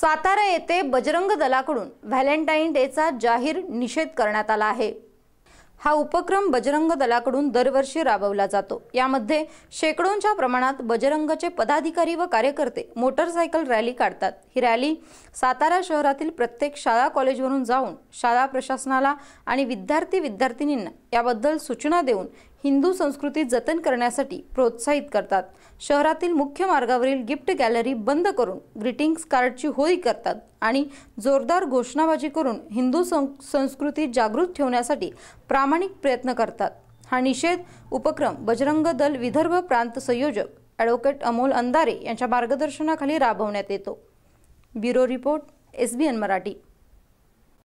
सातारा येथे बजरंग दलाकडून व्हॅलेंटाईन डेचा जाहीर निषेध करण्यात आला आहे हा उपक्रम बजरंग दलाकडून दरवर्षी राबवला जातो यामध्ये शेकडोंच्या प्रमाणात बजरंगचे पदाधिकारी व कार्यकर्ते मोटरसायकल रॅली काढतात ही रॅली सातारा शहरातील प्रत्येक शाळा कॉलेजवरून जाऊन शाळा प्रशासनाला आणि विद्यार्थी विद्यार्थिनींना याबद्दल सूचना देऊन हिंदू संस्कृती जतन करण्यासाठी प्रोत्साहित करतात शहरातील मुख्य मार्गावरील गिफ्ट गॅलरी बंद करून ग्रीटिंग्स कार्डची होळी करतात आणि जोरदार घोषणाबाजी करून हिंदू संस्कृती जागृत ठेवण्यासाठी प्रामाणिक प्रयत्न करतात हा निषेध उपक्रम बजरंग दल विदर्भ प्रांत संयोजक ॲडव्होकेट अमोल अंधारे यांच्या मार्गदर्शनाखाली राबवण्यात येतो bureau report S B N Marathi